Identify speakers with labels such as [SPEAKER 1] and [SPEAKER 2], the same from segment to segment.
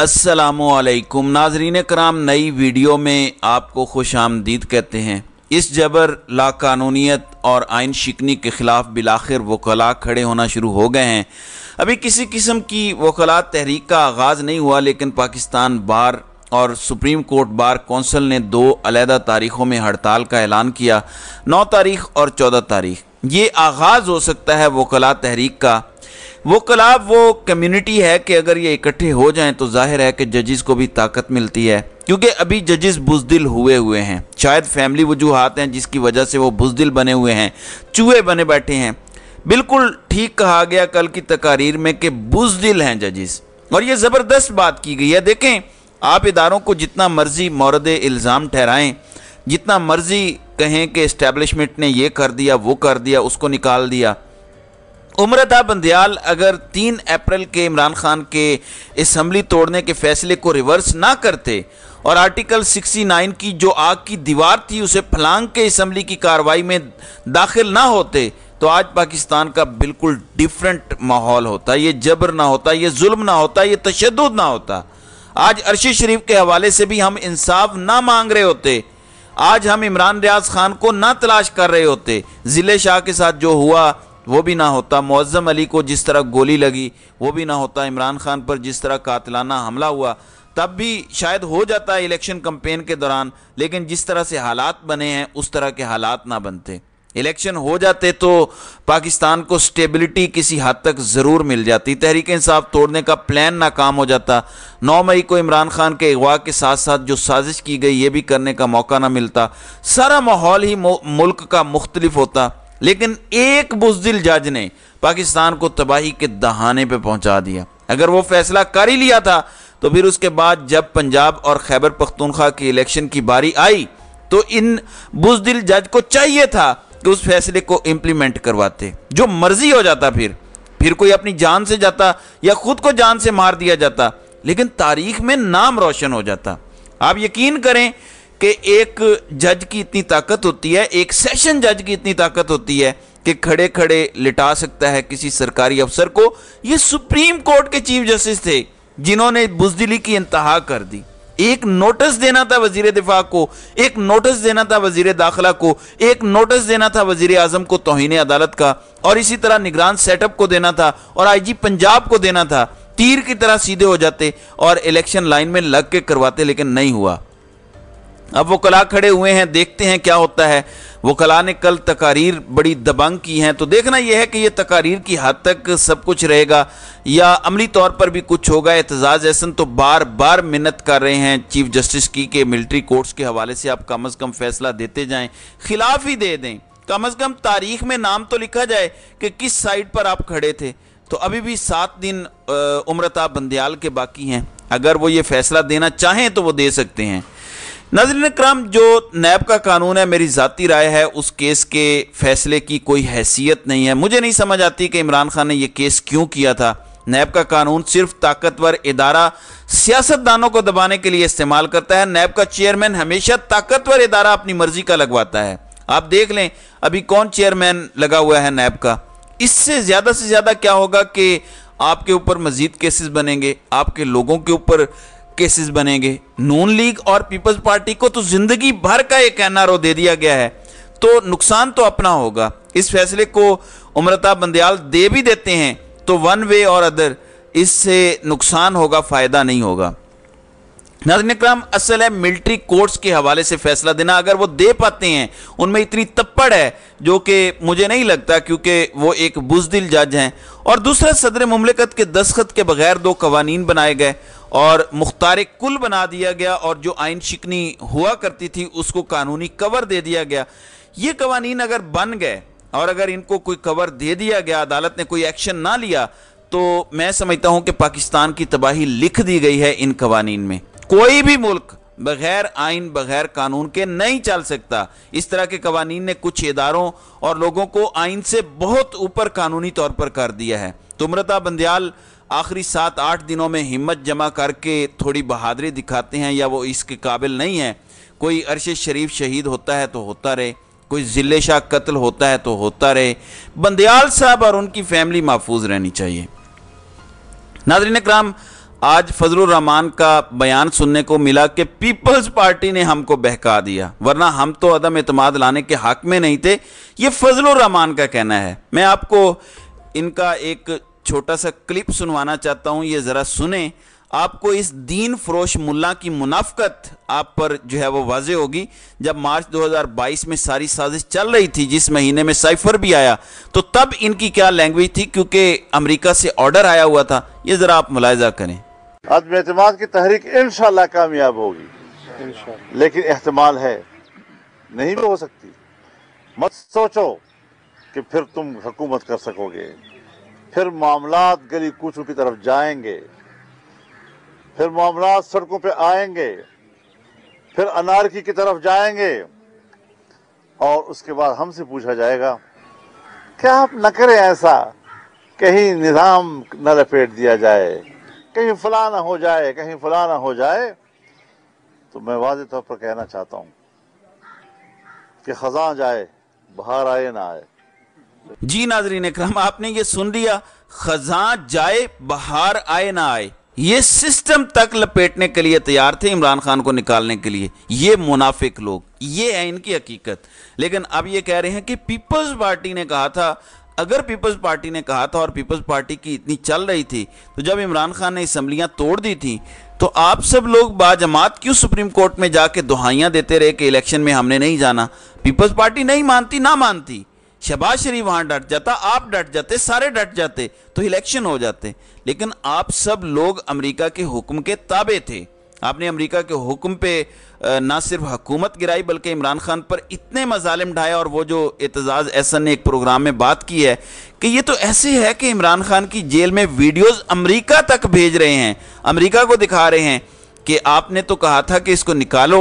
[SPEAKER 1] असलकुम नाजरीन कराम नई वीडियो में आपको खुश आमदीद कहते हैं इस जबर लाकानूनीत और आइन शिकनी के ख़िलाफ़ बिलाखिर वकला खड़े होना शुरू हो गए हैं अभी किसी किस्म की वकला तहरीक का आगाज़ नहीं हुआ लेकिन पाकिस्तान बार और सुप्रीम कोर्ट बार कौंसल ने दो अलहदा तारीख़ों में हड़ताल का ऐलान किया नौ तारीख और चौदह तारीख ये आगाज़ हो सकता है वकला तहरीक का वो क्लाब वो कम्युनिटी है कि अगर ये इकट्ठे हो जाएं तो जाहिर है कि जजेस को भी ताकत मिलती है क्योंकि अभी जजेस बुजदिल हुए हुए हैं शायद फैमिली वजूहत हैं जिसकी वजह से वो बुजदिल बने हुए हैं चूहे बने बैठे हैं बिल्कुल ठीक कहा गया कल की तकारीर में कि बुजदिल हैं जजेस और ये ज़बरदस्त बात की गई है देखें आप इदारों को जितना मर्जी मोरद इल्ज़ाम ठहराएं जितना मर्जी कहें कि इस्टेबलिशमेंट ने ये कर दिया वो कर दिया उसको निकाल दिया उम्रता बंदयाल अगर तीन अप्रैल के इमरान खान के इसम्बली तोड़ने के फैसले को रिवर्स ना करते और आर्टिकल 69 की जो आग की दीवार थी उसे फलांग के इसम्बली की कार्रवाई में दाखिल ना होते तो आज पाकिस्तान का बिल्कुल डिफरेंट माहौल होता ये जबर ना होता ये जुल्म ना होता ये तशद ना होता आज अरशद शरीफ के हवाले से भी हम इंसाफ ना मांग रहे होते आज हम इमरान रियाज खान को ना तलाश कर रहे होते ज़िले शाह के साथ जो हुआ वो भी ना होता मुज़म अली को जिस तरह गोली लगी वो भी ना होता इमरान खान पर जिस तरह कातलाना हमला हुआ तब भी शायद हो जाता है इलेक्शन कंपेन के दौरान लेकिन जिस तरह से हालात बने हैं उस तरह के हालात ना बनते इलेक्शन हो जाते तो पाकिस्तान को स्टेबिलिटी किसी हद तक ज़रूर मिल जाती तहरीक इंसाफ तोड़ने का प्लान नाकाम हो जाता नौ मई को इमरान खान के अगवा के साथ साथ जो साजिश की गई ये भी करने का मौका ना मिलता सारा माहौल ही मुल्क का मुख्तलिफ होता लेकिन एक बुजदिल जज ने पाकिस्तान को तबाही के दहाने पे पहुंचा दिया अगर वो फैसला कर ही लिया था तो फिर उसके बाद जब पंजाब और खैबर पख्तूनख्वा के इलेक्शन की बारी आई तो इन बुजदिल जज को चाहिए था कि उस फैसले को इम्प्लीमेंट करवाते जो मर्जी हो जाता फिर फिर कोई अपनी जान से जाता या खुद को जान से मार दिया जाता लेकिन तारीख में नाम रोशन हो जाता आप यकीन करें कि एक जज की इतनी ताकत होती है एक सेशन जज की इतनी ताकत होती है कि खड़े खड़े लिटा सकता है किसी सरकारी अफसर को ये सुप्रीम कोर्ट के चीफ जस्टिस थे जिन्होंने बुजदिली की इंतहा कर दी एक नोटिस देना था वजीर दिफा को एक नोटिस देना था वजीर दाखिला को एक नोटिस देना था वजीर आजम को तोहन अदालत का और इसी तरह निगरान सेटअप को देना था और आईजी पंजाब को देना था तीर की तरह सीधे हो जाते और इलेक्शन लाइन में लग के करवाते लेकिन नहीं हुआ अब वो कला खड़े हुए हैं देखते हैं क्या होता है वो कला ने कल तकारीर बड़ी दबंग की हैं तो देखना यह है कि ये तकारीर की हद तक सब कुछ रहेगा या अमली तौर पर भी कुछ होगा एतजाज़ एहसन तो बार बार मिन्नत कर रहे हैं चीफ जस्टिस की के मिलिट्री कोर्ट्स के हवाले से आप कम अज़ कम फैसला देते जाएँ खिलाफ ही दे दें कम अज़ कम तारीख में नाम तो लिखा जाए कि किस साइड पर आप खड़े थे तो अभी भी सात दिन उम्रता बंदयाल के बाकी हैं अगर वो ये फैसला देना चाहें तो वो दे सकते हैं नजरिन कराम जो नैब का कानून है मेरी ज़ाती राय है उस केस के फैसले की कोई हैसियत नहीं है मुझे नहीं समझ आती कि इमरान खान ने यह केस क्यों किया था नैब का कानून सिर्फ ताकतवर इदारा सियासतदानों को दबाने के लिए इस्तेमाल करता है नैब का चेयरमैन हमेशा ताकतवर इदारा अपनी मर्जी का लगवाता है आप देख लें अभी कौन चेयरमैन लगा हुआ है नैब का इससे ज़्यादा से ज़्यादा क्या होगा कि आपके ऊपर मजीद केसेस बनेंगे आपके लोगों के ऊपर केसेस बनेंगे नून लीग और पीपल्स पार्टी को तो जिंदगी भर का एक एनआरओ दे दिया गया है तो नुकसान तो अपना होगा इस फैसले को उम्रता बंदयाल दे भी देते हैं तो वन वे और अदर इससे नुकसान होगा फायदा नहीं होगा नाजन कराम असल है मिलिट्री कोर्ट्स के हवाले से फैसला देना अगर वो दे पाते हैं उनमें इतनी तप्पड़ है जो कि मुझे नहीं लगता क्योंकि वो एक बुजदिल जज हैं और दूसरा सदर ममलिकत के दस्खत के बगैर दो कवानीन बनाए गए और मुख्तार कुल बना दिया गया और जो आइन शिकनी हुआ करती थी उसको कानूनी कवर दे दिया गया ये कवानीन अगर बन गए और अगर इनको कोई कवर दे दिया गया अदालत ने कोई एक्शन ना लिया तो मैं समझता हूं कि पाकिस्तान की तबाही लिख दी गई है इन कवानीन में कोई भी मुल्क बगैर आइन बगैर कानून के नहीं चल सकता इस तरह के कवानीन ने कुछ इदारों और लोगों को आइन से बहुत ऊपर कानूनी तौर पर कर दिया है तुमरता बंदयाल आखिरी सात आठ दिनों में हिम्मत जमा करके थोड़ी बहादुरी दिखाते हैं या वो इसके काबिल नहीं है कोई अरश शरीफ शहीद होता है तो होता रहे कोई ज़िले शाह कत्ल होता है तो होता रहे बंदयाल साहब और उनकी फैमिली महफूज रहनी चाहिए नादरीन कराम आज फजलरहमान का बयान सुनने को मिला कि पीपल्स पार्टी ने हमको बहका दिया वरना हम तो अदम अतमाद लाने के हक में नहीं थे ये फजलरहमान का कहना है मैं आपको इनका एक छोटा सा क्लिप सुनवाना चाहता हूं ये ज़रा सुने आपको इस दीन फरोश मुल्ला की मुनाफकत आप पर जो है वो वाज होगी जब मार्च 2022 में सारी साजिश चल रही थी जिस महीने में साइफर भी आया तो तब इनकी क्या लैंग्वेज थी क्योंकि अमेरिका से ऑर्डर आया हुआ था ये ज़रा आप मुलायजा करें आज अतमाद की तहरीक इन कामयाब होगी लेकिन एहतमाल है नहीं भी हो सकती मत सोचो कि फिर तुम हुकूमत कर सकोगे फिर मामला गली कूचों की तरफ जाएंगे फिर मामला सड़कों पे आएंगे फिर अनारकी की तरफ जाएंगे और उसके बाद हमसे पूछा जाएगा क्या आप न करें ऐसा कहीं निज़ाम न लपेट दिया जाए कहीं फलाना हो जाए कहीं फलाना हो जाए तो मैं वाज तौर पर कहना चाहता हूँ कि खजा जाए बाहर आए ना आए जी नाजरीन इक्राम आपने ये सुन लिया खजा जाए बाहर आए ना आए ये सिस्टम तक लपेटने के लिए तैयार थे इमरान खान को निकालने के लिए ये मुनाफिक लोग ये है इनकी हकीकत लेकिन अब ये कह रहे हैं कि पीपल्स पार्टी ने कहा था अगर पीपल्स पार्टी ने कहा था और पीपल्स पार्टी की इतनी चल रही थी तो जब इमरान खान ने असम्बलियाँ तोड़ दी थी तो आप सब लोग बाजमात क्यों सुप्रीम कोर्ट में जाके दुहाइयाँ देते रहे कि इलेक्शन में हमने नहीं जाना पीपल्स पार्टी नहीं मानती ना मानती शबाज शरीफ वहां डट जाता आप डट जाते सारे डट जाते तो इलेक्शन हो जाते लेकिन आप सब लोग अमेरिका के हुक्म के ताबे थे आपने अमेरिका के हुक्म पे ना सिर्फ हकूमत गिराई बल्कि इमरान खान पर इतने मजालिम ढाए और वो जो एतजाज़ एहसन ने एक प्रोग्राम में बात की है कि ये तो ऐसे है कि इमरान खान की जेल में वीडियोस अमेरिका तक भेज रहे हैं अमेरिका को दिखा रहे हैं कि आपने तो कहा था कि इसको निकालो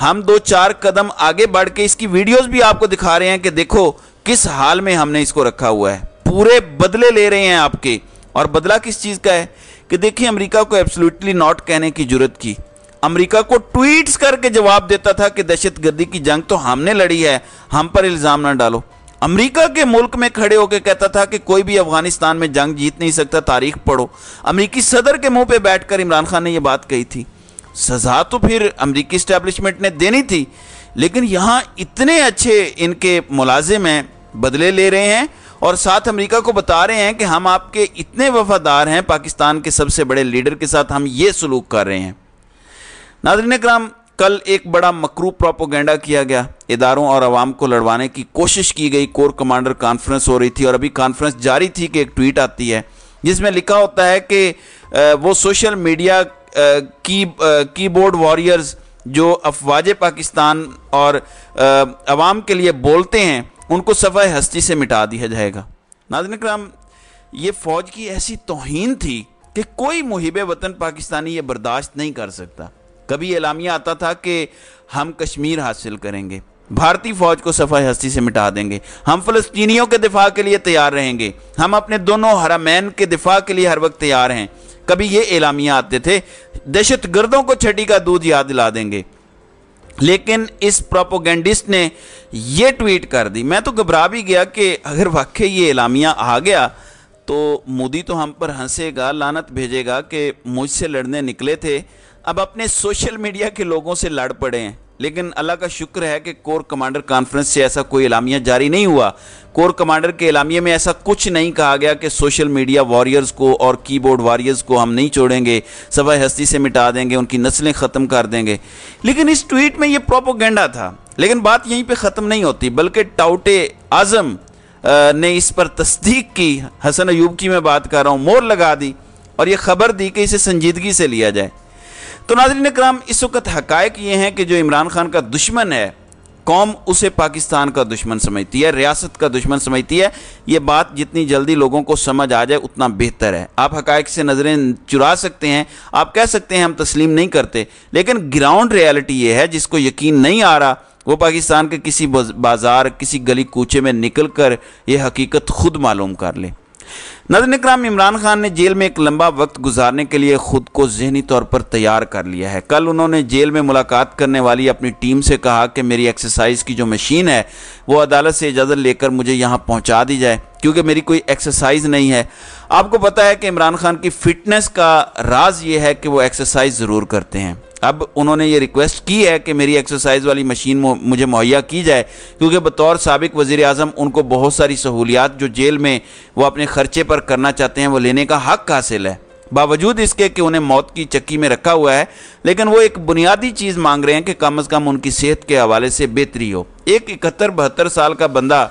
[SPEAKER 1] हम दो चार कदम आगे बढ़ के इसकी वीडियोस भी आपको दिखा रहे हैं कि देखो किस हाल में हमने इसको रखा हुआ है पूरे बदले ले रहे हैं आपके और बदला किस चीज़ का है कि देखिए अमेरिका को एब्सोल्युटली नॉट कहने की जरूरत की अमेरिका को ट्वीट्स करके जवाब देता था कि दहशत गर्दी की जंग तो हमने लड़ी है हम पर इल्ज़ाम ना डालो अमेरिका के मुल्क में खड़े होकर कहता था कि कोई भी अफगानिस्तान में जंग जीत नहीं सकता तारीख पढ़ो अमरीकी सदर के मुंह पर बैठकर इमरान खान ने यह बात कही थी सजा तो फिर अमरीकी स्टैब्लिशमेंट ने देनी थी लेकिन यहाँ इतने अच्छे इनके मुलाजिम हैं बदले ले रहे हैं और साथ अमेरिका को बता रहे हैं कि हम आपके इतने वफादार हैं पाकिस्तान के सबसे बड़े लीडर के साथ हम ये सलूक कर रहे हैं नादरीन कराम कल एक बड़ा मकरू प्रोपोगेंडा किया गया इदारों और आवाम को लड़वाने की कोशिश की गई कोर कमांडर कॉन्फ्रेंस हो रही थी और अभी कॉन्फ्रेंस जारी थी कि एक ट्वीट आती है जिसमें लिखा होता है कि वो सोशल मीडिया की कीबोर्ड वॉरियर्स जो अफवाज पाकिस्तान और अवाम के लिए बोलते हैं उनको सफ़ाई हस्ती से मिटा दिया जाएगा नाजन कराम ये फ़ौज की ऐसी तोहन थी कि कोई मुहिब वतन पाकिस्तानी ये बर्दाश्त नहीं कर सकता कभी एलामिया आता था कि हम कश्मीर हासिल करेंगे भारतीय फौज को सफाई हस्ती से मिटा देंगे हम फलस्तीनियों के दिफा के लिए तैयार रहेंगे हम अपने दोनों हरामैन के दिफा के लिए हर वक्त तैयार हैं कभी ये एलामिया आते थे दहशत गर्दों को छठी का दूध याद दिला देंगे लेकिन इस प्रोपोगेंडिस्ट ने ये ट्वीट कर दी मैं तो घबरा भी गया कि अगर वाकई ये इलामिया आ गया तो मोदी तो हम पर हंसेगा लानत भेजेगा कि मुझसे लड़ने निकले थे अब अपने सोशल मीडिया के लोगों से लड़ पड़े हैं लेकिन अल्लाह का शुक्र है कि कोर कमांडर कॉन्फ्रेंस से ऐसा कोई इलामिया जारी नहीं हुआ कोर कमांडर के इलामिया में ऐसा कुछ नहीं कहा गया कि सोशल मीडिया वॉरियर्स को और कीबोर्ड वॉरियर्स को हम नहीं छोड़ेंगे सफाई हस्ती से मिटा देंगे उनकी नस्लें ख़त्म कर देंगे लेकिन इस ट्वीट में ये प्रोपोगेंडा था लेकिन बात यहीं पर ख़त्म नहीं होती बल्कि टाउटे आज़म ने इस पर तस्दीक की हसन अयूब की मैं बात कर रहा हूँ मोर लगा दी और ये खबर दी कि इसे संजीदगी से लिया जाए तो नाजरीन कराम इस वक्त हकायक ये हैं कि जो इमरान खान का दुश्मन है कौम उसे पाकिस्तान का दुश्मन समझती है रियासत का दुश्मन समझती है ये बात जितनी जल्दी लोगों को समझ आ जाए उतना बेहतर है आप हकायक से नज़रें चुरा सकते हैं आप कह सकते हैं हम तस्लीम नहीं करते लेकिन ग्राउंड रियलिटी ये है जिसको यकीन नहीं आ रहा वो पाकिस्तान के किसी बाज़ार किसी गली कूचे में निकल कर ये हकीकत खुद मालूम कर ले नजर कराम इमरान खान ने जेल में एक लंबा वक्त गुजारने के लिए खुद को जहनी तौर पर तैयार कर लिया है कल उन्होंने जेल में मुलाकात करने वाली अपनी टीम से कहा कि मेरी एक्सरसाइज की जो मशीन है वो अदालत से इजाज़त लेकर मुझे यहाँ पहुँचा दी जाए क्योंकि मेरी कोई एक्सरसाइज नहीं है आपको पता है कि इमरान खान की फिटनेस का राज ये है कि वो एक्सरसाइज ज़रूर करते हैं अब उन्होंने ये रिक्वेस्ट की है कि मेरी एक्सरसाइज वाली मशीन मुझे मुहैया की जाए क्योंकि बतौर सबक वज़ी अजम उनको बहुत सारी सहूलियात जो जेल में वो अपने ख़र्चे पर करना चाहते हैं वो लेने का हक हासिल है बावजूद इसके कि उन्हें मौत की चक्की में रखा हुआ है लेकिन वो एक बुनियादी चीज़ मांग रहे हैं कि कम अज़ कम उनकी सेहत के हवाले से बेहतरी हो एक इकहत्तर बहत्तर साल का बंदा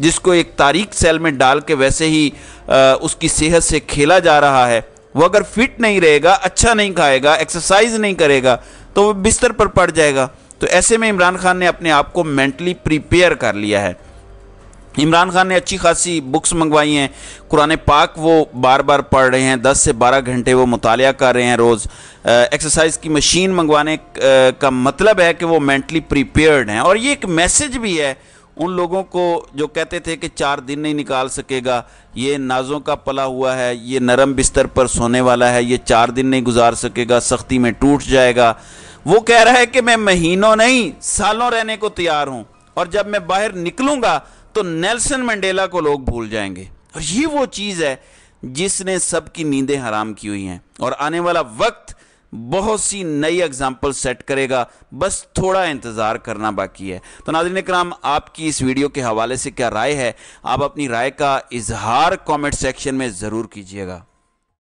[SPEAKER 1] जिसको एक तारीख सेल में डाल के वैसे ही आ, उसकी सेहत से खेला जा रहा है वो अगर फिट नहीं रहेगा अच्छा नहीं खाएगा एक्सरसाइज नहीं करेगा तो वो बिस्तर पर पड़ जाएगा तो ऐसे में इमरान खान ने अपने आप को मेंटली प्रिपेयर कर लिया है इमरान खान ने अच्छी खासी बुक्स मंगवाई हैं कुरान पाक वो बार बार पढ़ रहे हैं 10 से 12 घंटे वो मुताया कर रहे हैं रोज़ एक्सरसाइज की मशीन मंगवाने का मतलब है कि वो मेंटली प्रिपेयर्ड हैं और ये एक मैसेज भी है उन लोगों को जो कहते थे कि चार दिन नहीं निकाल सकेगा ये नाजों का पला हुआ है ये नरम बिस्तर पर सोने वाला है ये चार दिन नहीं गुजार सकेगा सख्ती में टूट जाएगा वो कह रहा है कि मैं महीनों नहीं सालों रहने को तैयार हूँ और जब मैं बाहर निकलूंगा तो नेल्सन मंडेला को लोग भूल जाएंगे और ये वो चीज़ है जिसने सबकी नींदें हराम की हुई हैं और आने वाला वक्त बहुत सी नई एग्जाम्पल सेट करेगा बस थोड़ा इंतज़ार करना बाकी है तो नाजरन कराम आपकी इस वीडियो के हवाले से क्या राय है आप अपनी राय का इजहार कमेंट सेक्शन में ज़रूर कीजिएगा